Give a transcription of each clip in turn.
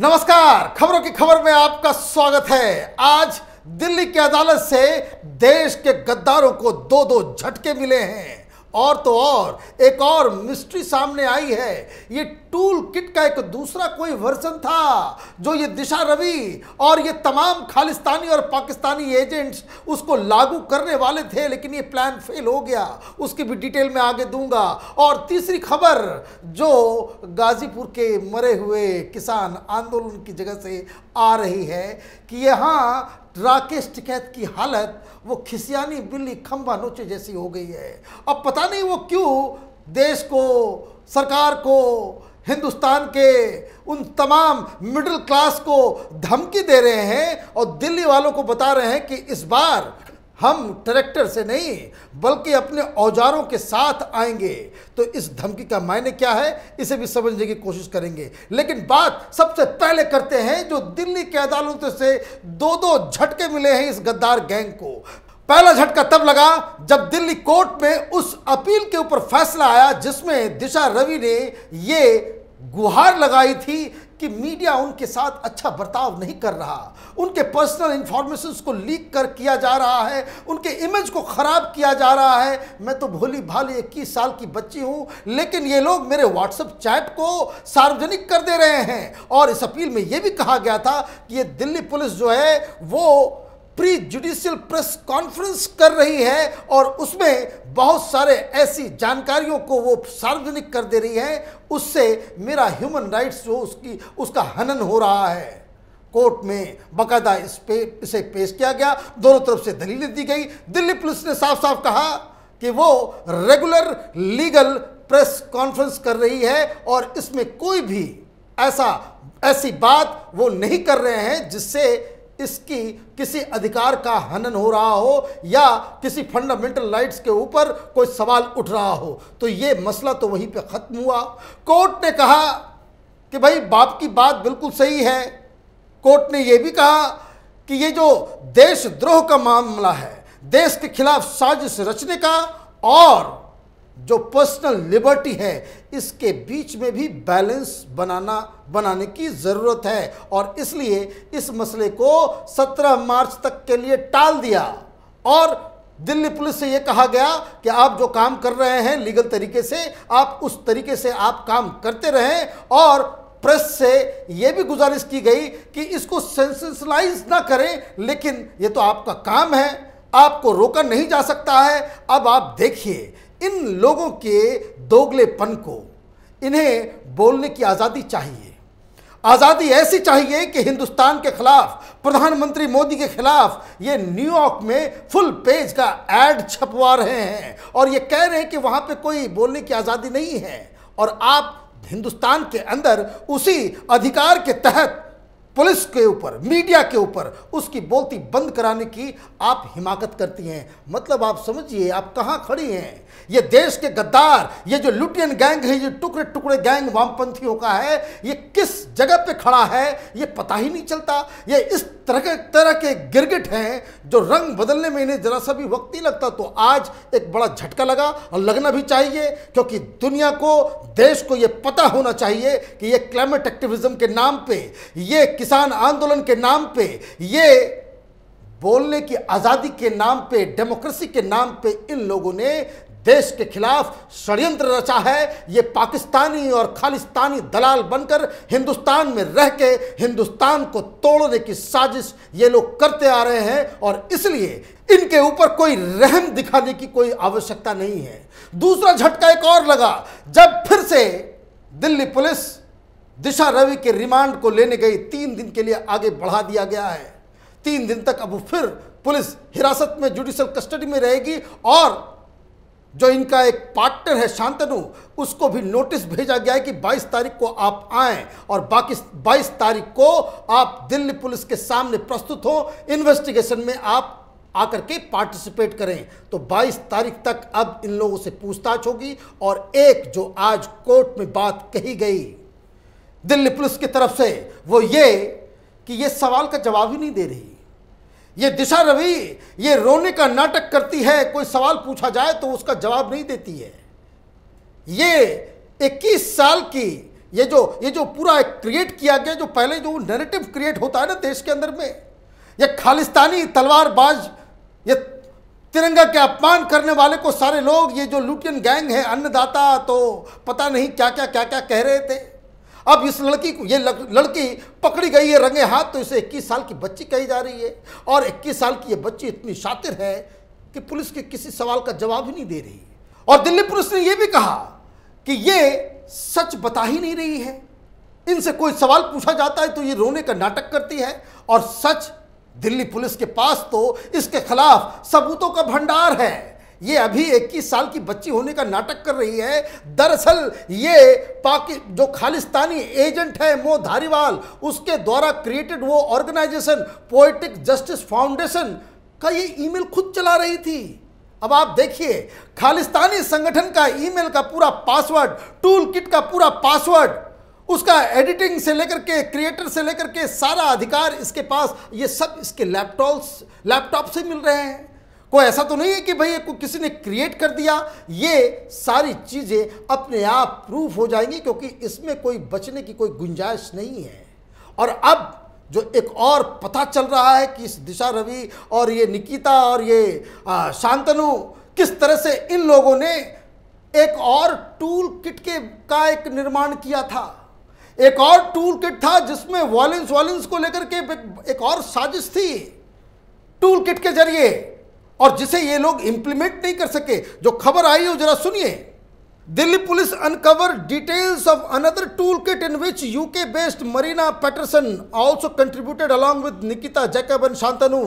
नमस्कार खबरों की खबर में आपका स्वागत है आज दिल्ली की अदालत से देश के गद्दारों को दो दो झटके मिले हैं और तो और एक और मिस्ट्री सामने आई है ये टूल किट का एक दूसरा कोई वर्जन था जो ये दिशा रवि और ये तमाम खालिस्तानी और पाकिस्तानी एजेंट्स उसको लागू करने वाले थे लेकिन ये प्लान फेल हो गया उसकी भी डिटेल में आगे दूंगा और तीसरी खबर जो गाजीपुर के मरे हुए किसान आंदोलन की जगह से आ रही है कि यहाँ राकेश टिकैत की हालत वो खिसियानी बिल्ली खम्बा नोचे जैसी हो गई है अब पता नहीं वो क्यों देश को सरकार को हिंदुस्तान के उन तमाम मिडिल क्लास को धमकी दे रहे हैं और दिल्ली वालों को बता रहे हैं कि इस बार हम ट्रैक्टर से नहीं बल्कि अपने औजारों के साथ आएंगे तो इस धमकी का मायने क्या है इसे भी समझने की कोशिश करेंगे लेकिन बात सबसे पहले करते हैं जो दिल्ली की अदालतों से दो दो झटके मिले हैं इस गद्दार गैंग को पहला झटका तब लगा जब दिल्ली कोर्ट में उस अपील के ऊपर फैसला आया जिसमें दिशा रवि ने ये गुहार लगाई थी कि मीडिया उनके साथ अच्छा बर्ताव नहीं कर रहा उनके पर्सनल इंफॉर्मेशन को लीक कर किया जा रहा है उनके इमेज को ख़राब किया जा रहा है मैं तो भोली भाली इक्कीस साल की बच्ची हूँ लेकिन ये लोग मेरे व्हाट्सएप चैट को सार्वजनिक कर दे रहे हैं और इस अपील में ये भी कहा गया था कि ये दिल्ली पुलिस जो है वो प्री जुडिशियल प्रेस कॉन्फ्रेंस कर रही है और उसमें बहुत सारे ऐसी जानकारियों को वो सार्वजनिक कर दे रही है उससे मेरा ह्यूमन राइट्स जो उसकी उसका हनन हो रहा है कोर्ट में बाकायदा इस पे इसे पेश किया गया दोनों तरफ से दलीलें दी गई दिल्ली पुलिस ने साफ साफ कहा कि वो रेगुलर लीगल प्रेस कॉन्फ्रेंस कर रही है और इसमें कोई भी ऐसा ऐसी बात वो नहीं कर रहे हैं जिससे इसकी किसी अधिकार का हनन हो रहा हो या किसी फंडामेंटल राइट्स के ऊपर कोई सवाल उठ रहा हो तो ये मसला तो वहीं पे ख़त्म हुआ कोर्ट ने कहा कि भाई बाप की बात बिल्कुल सही है कोर्ट ने यह भी कहा कि ये जो देशद्रोह का मामला है देश के खिलाफ साजिश रचने का और जो पर्सनल लिबर्टी है इसके बीच में भी बैलेंस बनाना बनाने की ज़रूरत है और इसलिए इस मसले को 17 मार्च तक के लिए टाल दिया और दिल्ली पुलिस से ये कहा गया कि आप जो काम कर रहे हैं लीगल तरीके से आप उस तरीके से आप काम करते रहें और प्रेस से यह भी गुजारिश की गई कि इसको सेंसेशलाइज ना करें लेकिन ये तो आपका काम है आपको रोका नहीं जा सकता है अब आप देखिए इन लोगों के दोगलेपन को इन्हें बोलने की आज़ादी चाहिए आज़ादी ऐसी चाहिए कि हिंदुस्तान के खिलाफ प्रधानमंत्री मोदी के खिलाफ ये न्यूयॉर्क में फुल पेज का एड छपवा रहे हैं और ये कह रहे हैं कि वहाँ पे कोई बोलने की आज़ादी नहीं है और आप हिंदुस्तान के अंदर उसी अधिकार के तहत पुलिस के ऊपर मीडिया के ऊपर उसकी बोलती बंद कराने की आप हिमाकत करती हैं मतलब आप समझिए आप कहाँ खड़ी हैं ये देश के गद्दार ये जो लुटियन गैंग है ये टुकड़े टुकड़े गैंग वामपंथियों का है ये किस जगह पे खड़ा है ये पता ही नहीं चलता ये इस तरह के तरह के गिरगिट हैं जो रंग बदलने में इन्हें जरा सा भी वक्त नहीं लगता तो आज एक बड़ा झटका लगा और लगना भी चाहिए क्योंकि दुनिया को देश को ये पता होना चाहिए कि ये क्लाइमेट एक्टिविज्म के नाम पे ये किस किसान आंदोलन के नाम पे ये बोलने की आज़ादी के नाम पे डेमोक्रेसी के नाम पे इन लोगों ने देश के खिलाफ षड्यंत्र रचा है ये पाकिस्तानी और खालिस्तानी दलाल बनकर हिंदुस्तान में रह के हिंदुस्तान को तोड़ने की साजिश ये लोग करते आ रहे हैं और इसलिए इनके ऊपर कोई रहम दिखाने की कोई आवश्यकता नहीं है दूसरा झटका एक और लगा जब फिर से दिल्ली पुलिस दिशा रवि के रिमांड को लेने गई तीन दिन के लिए आगे बढ़ा दिया गया है तीन दिन तक अब फिर पुलिस हिरासत में जुडिशल कस्टडी में रहेगी और जो इनका एक पार्टनर है शांतनु उसको भी नोटिस भेजा गया है कि 22 तारीख को आप आएं और बाकी 22 तारीख को आप दिल्ली पुलिस के सामने प्रस्तुत हो इन्वेस्टिगेशन में आप आकर के पार्टिसिपेट करें तो 22 तारीख तक अब इन लोगों से पूछताछ होगी और एक जो आज कोर्ट में बात कही गई दिल्ली पुलिस की तरफ से वो ये कि ये सवाल का जवाब ही नहीं दे रही ये दिशा रवि ये रोने का नाटक करती है कोई सवाल पूछा जाए तो उसका जवाब नहीं देती है ये 21 साल की ये जो ये जो पूरा क्रिएट किया गया जो पहले जो नैरेटिव क्रिएट होता है ना देश के अंदर में ये खालिस्तानी तलवारबाज ये तिरंगा के अपमान करने वाले को सारे लोग ये जो लुटियन गैंग है अन्नदाता तो पता नहीं क्या क्या क्या क्या कह रहे थे अब इस लड़की को ये लड़की पकड़ी गई है रंगे हाथ तो इसे 21 साल की बच्ची कही जा रही है और 21 साल की ये बच्ची इतनी शातिर है कि पुलिस के किसी सवाल का जवाब ही नहीं दे रही और दिल्ली पुलिस ने यह भी कहा कि ये सच बता ही नहीं रही है इनसे कोई सवाल पूछा जाता है तो ये रोने का नाटक करती है और सच दिल्ली पुलिस के पास तो इसके खिलाफ सबूतों का भंडार है ये अभी 21 साल की बच्ची होने का नाटक कर रही है दरअसल ये पाकि जो खालिस्तानी एजेंट है मो धारीवाल उसके द्वारा क्रिएटेड वो ऑर्गेनाइजेशन पोइटिक जस्टिस फाउंडेशन का ये ईमेल खुद चला रही थी अब आप देखिए खालिस्तानी संगठन का ईमेल का पूरा पासवर्ड टूल किट का पूरा पासवर्ड उसका एडिटिंग से लेकर के क्रिएटर से लेकर के सारा अधिकार इसके पास ये सब इसके लैपटॉप्स लैपटॉप से मिल रहे हैं कोई ऐसा तो नहीं है कि भाई को किसी ने क्रिएट कर दिया ये सारी चीज़ें अपने आप प्रूफ हो जाएंगी क्योंकि इसमें कोई बचने की कोई गुंजाइश नहीं है और अब जो एक और पता चल रहा है कि इस दिशा रवि और ये निकिता और ये शांतनु किस तरह से इन लोगों ने एक और टूल किट के का एक निर्माण किया था एक और टूल किट था जिसमें वॉलेंस वॉलेंस को लेकर के एक और साजिश थी टूल किट के जरिए और जिसे ये लोग इंप्लीमेंट नहीं कर सके जो खबर आई हो जरा सुनिए Delhi police uncover details of another tool kit in which UK based Marina Patterson also contributed along with Nikita Jacob and Shantanu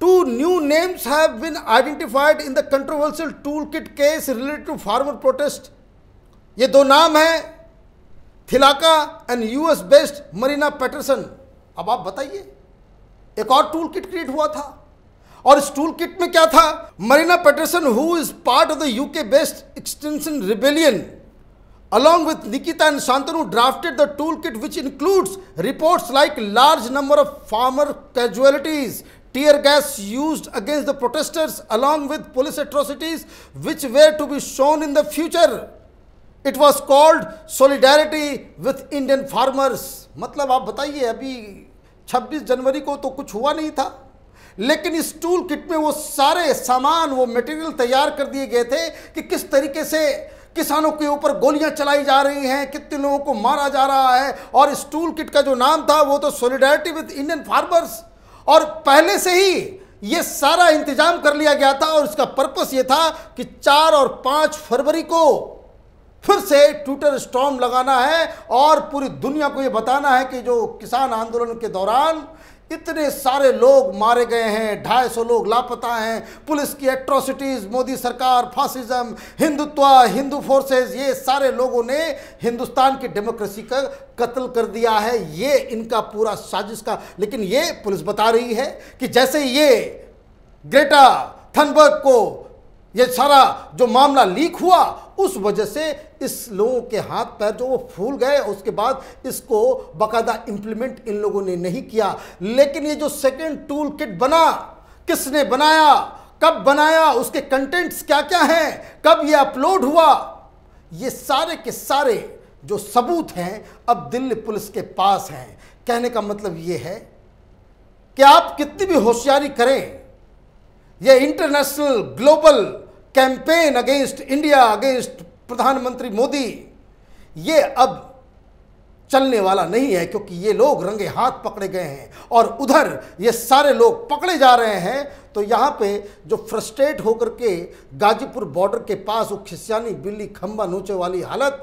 two new names have been identified in the controversial tool kit case related to farmer protest ये दो नाम हैं Thilaka and US based Marina Patterson अब आप बताइए एक और tool kit create हुआ था और इस टूल किट में क्या था Marina Patterson who is part of the UK based extinction rebellion along with Nikita and Shantanu drafted the tool kit which includes report like large number of farmer casualties tear gas use against the protesters along with police atrocities which were to be shown in the future it was called solidarity with Indian farmers मतलब आप बताइए अभी 26 जनवरी को तो कुछ हुआ नहीं था लेकिन इस टूल किट में वो सारे सामान वो मटेरियल तैयार कर दिए गए थे कि किस तरीके से किसानों के ऊपर गोलियां चलाई जा रही हैं कितने लोगों को मारा जा रहा है और इस टूल किट का जो नाम था वो तो सोलिडारिटी विद इंडियन फार्मर्स और पहले से ही ये सारा इंतजाम कर लिया गया था और इसका पर्पस ये था कि चार और पाँच फरवरी को फिर से ट्विटर स्टॉम लगाना है और पूरी दुनिया को ये बताना है कि जो किसान आंदोलन के दौरान इतने सारे लोग मारे गए हैं ढाई सौ लोग लापता हैं पुलिस की एट्रोसिटीज़ मोदी सरकार फासिज्म हिंदुत्व हिंदू फोर्सेस ये सारे लोगों ने हिंदुस्तान की डेमोक्रेसी का कत्ल कर दिया है ये इनका पूरा साजिश का लेकिन ये पुलिस बता रही है कि जैसे ये ग्रेटा थनबर्ग को ये सारा जो मामला लीक हुआ उस वजह से इस लोगों के हाथ पैर जो वो फूल गए उसके बाद इसको बाकायदा इम्प्लीमेंट इन लोगों ने नहीं किया लेकिन ये जो सेकेंड टूल किट बना किसने बनाया कब बनाया उसके कंटेंट्स क्या क्या हैं कब ये अपलोड हुआ ये सारे के सारे जो सबूत हैं अब दिल्ली पुलिस के पास हैं कहने का मतलब ये है कि आप कितनी भी होशियारी करें यह international global campaign against India against प्रधानमंत्री मोदी ये अब चलने वाला नहीं है क्योंकि ये लोग रंगे हाथ पकड़े गए हैं और उधर ये सारे लोग पकड़े जा रहे हैं तो यहाँ पे जो फ्रस्ट्रेट होकर के गाजीपुर बॉर्डर के पास वो खिसियानी बिल्ली खम्बा नोचे वाली हालत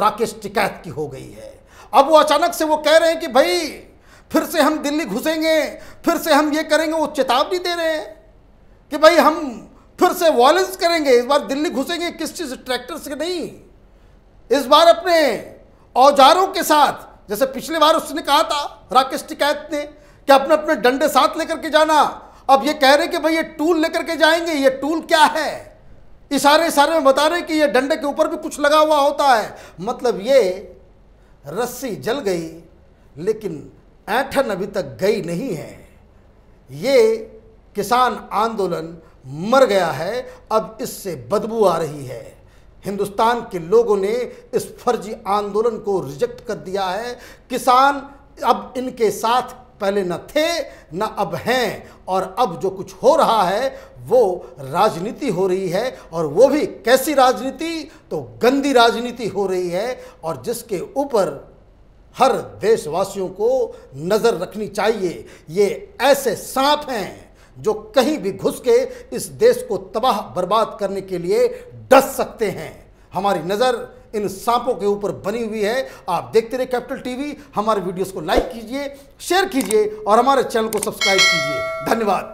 राकेश टिकैत की हो गई है अब वो अचानक से वो कह रहे हैं कि भाई फिर से हम दिल्ली घुसेंगे फिर से हम ये करेंगे वो चेतावनी दे रहे हैं कि भाई हम फिर से वॉयलेंस करेंगे इस बार दिल्ली घुसेंगे किस चीज़ ट्रैक्टर से नहीं इस बार अपने औजारों के साथ जैसे पिछले बार उसने कहा था राकेश टिकैत ने कि अपने अपने डंडे साथ लेकर के जाना अब ये कह रहे कि भाई ये टूल लेकर के जाएंगे ये टूल क्या है इशारे इशारे में बता रहे कि ये डंडे के ऊपर भी कुछ लगा हुआ होता है मतलब ये रस्सी जल गई लेकिन ऐठन अभी तक गई नहीं है ये किसान आंदोलन मर गया है अब इससे बदबू आ रही है हिंदुस्तान के लोगों ने इस फर्जी आंदोलन को रिजेक्ट कर दिया है किसान अब इनके साथ पहले न थे न अब हैं और अब जो कुछ हो रहा है वो राजनीति हो रही है और वो भी कैसी राजनीति तो गंदी राजनीति हो रही है और जिसके ऊपर हर देशवासियों को नज़र रखनी चाहिए ये ऐसे सांप हैं जो कहीं भी घुस के इस देश को तबाह बर्बाद करने के लिए डस सकते हैं हमारी नज़र इन सांपों के ऊपर बनी हुई है आप देखते रहे कैपिटल टीवी हमारे वीडियोस को लाइक कीजिए शेयर कीजिए और हमारे चैनल को सब्सक्राइब कीजिए धन्यवाद